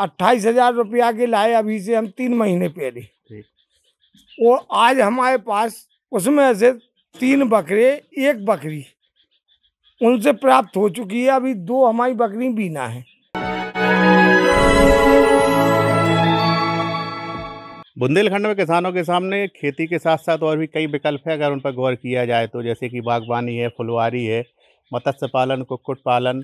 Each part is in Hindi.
अट्ठाईस हजार रुपया के लाए अभी से हम तीन महीने पहले वो आज हमारे पास उसमें से तीन बकरे एक बकरी उनसे प्राप्त हो चुकी है अभी दो हमारी बकरी बीना है बुंदेलखंड में किसानों के सामने खेती के साथ साथ और भी कई विकल्प है अगर उन पर गौर किया जाए तो जैसे कि बागवानी है फुलवारी है मत्स्य पालन कुक्कुट पालन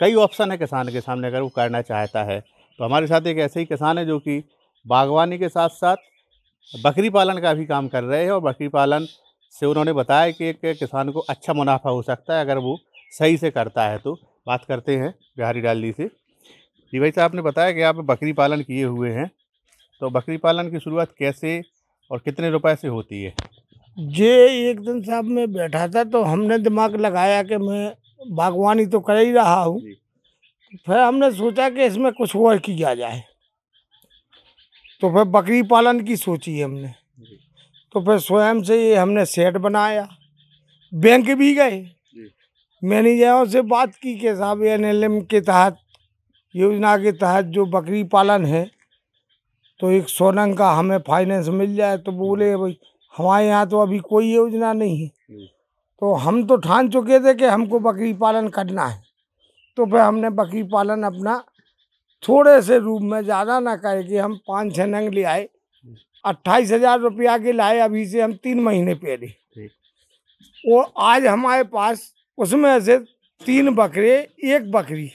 कई ऑप्शन है किसान के सामने अगर वो करना चाहता है तो हमारे साथ एक ऐसे ही किसान है जो कि बागवानी के साथ साथ बकरी पालन का भी काम कर रहे हैं और बकरी पालन से उन्होंने बताया कि एक किसान को अच्छा मुनाफा हो सकता है अगर वो सही से करता है तो बात करते हैं बिहारी डाली से जी भाई साहब ने बताया कि आप बकरी पालन किए हुए हैं तो बकरी पालन की शुरुआत कैसे और कितने रुपए से होती है जे एक दिन साहब मैं बैठा था तो हमने दिमाग लगाया कि मैं बागवानी तो कर ही रहा हूँ फिर हमने सोचा कि इसमें कुछ और किया जाए तो फिर बकरी पालन की सोची हमने तो फिर स्वयं से ये हमने सेट बनाया बैंक भी गए मैनेजरों से बात की कि साहब एन एल एम के तहत योजना के तहत जो बकरी पालन है तो एक सोनंग का हमें फाइनेंस मिल जाए तो बोले भाई हमारे यहाँ तो अभी कोई योजना नहीं है तो हम तो ठान चुके थे कि हमको बकरी पालन करना है तो फिर हमने बकरी पालन अपना थोड़े से रूप में ज़्यादा ना करके हम पाँच छः नंग ले आए अट्ठाईस हज़ार रुपया के लाए अभी से हम तीन महीने पहले और आज हमारे पास उसमें से तीन बकरे एक बकरी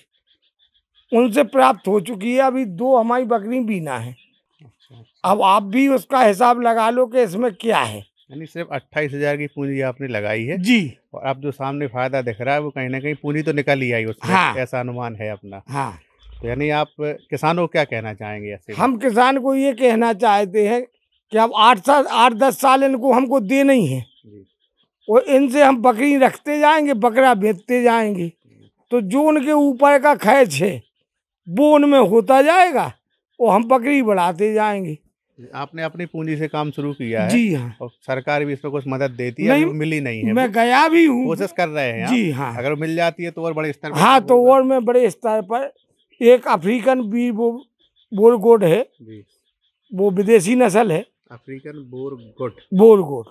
उनसे प्राप्त हो चुकी है अभी दो हमारी बकरी बीना है अच्छा, अच्छा। अब आप भी उसका हिसाब लगा लो कि इसमें क्या है यानी सिर्फ अट्ठाईस हजार की पूंजी आपने लगाई है जी और अब जो सामने फायदा दिख रहा है वो कहीं ना कहीं पूंजी तो निकल ही आई उसमें हाँ। ऐसा अनुमान है अपना हाँ तो यानी आप किसानों को क्या कहना चाहेंगे ऐसे हम किसान को ये कहना चाहते हैं कि अब आठ साल आठ दस साल इनको हमको दे नहीं है और इनसे हम बकरी रखते जाएंगे बकरा बेचते जाएंगे तो जो उनके ऊपर का खैच है वो उनमें होता जाएगा वो हम बकरी बढ़ाते जाएंगे आपने अपनी पूंजी से काम शुरू किया है जी हाँ और सरकार भी इसमें कुछ मदद देती है मिली नहीं है मैं गया भी हूँ कोशिश कर रहे हैं जी हाँ अगर मिल जाती है तो और बड़े स्तर हाँ तो और मैं बड़े स्तर पर एक अफ्रीकन बी वो बोर गोड है वो विदेशी नस्ल है अफ्रीकन बोर गोड बोर गोड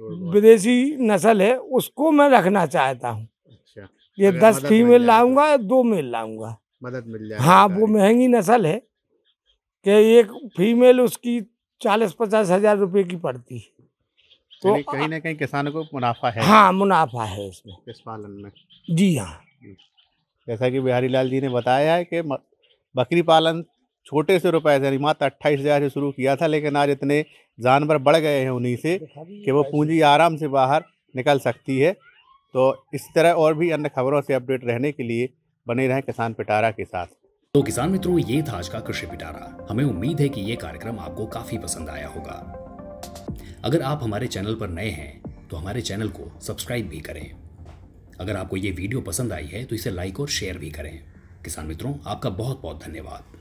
हम्म, विदेशी नस्ल है उसको मैं रखना चाहता हूँ अच्छा ये दस फीमेल तो। लाऊंगा दो मेल लाऊंगा मदद मिल जाए हाँ वो महंगी नस्ल है कि एक फीमेल उसकी चालीस पचास हजार रुपये की पड़ती है तो कहीं ना कहीं किसानों को मुनाफा है हाँ मुनाफा है इसमें इस पालन में जी हाँ हम्म। जैसा कि बिहारी लाल जी ने बताया है कि बकरी पालन छोटे से रुपए से मात्र अट्ठाईस हज़ार से शुरू किया था लेकिन आज इतने जानवर बढ़ गए हैं उन्हीं से कि वो पूंजी आराम से बाहर निकल सकती है तो इस तरह और भी अन्य खबरों से अपडेट रहने के लिए बने रहें किसान पिटारा के साथ तो किसान मित्रों ये था आज का कृषि पिटारा हमें उम्मीद है कि ये कार्यक्रम आपको काफी पसंद आया होगा अगर आप हमारे चैनल पर नए हैं तो हमारे चैनल को सब्सक्राइब भी करें अगर आपको ये वीडियो पसंद आई है तो इसे लाइक और शेयर भी करें किसान मित्रों आपका बहुत बहुत धन्यवाद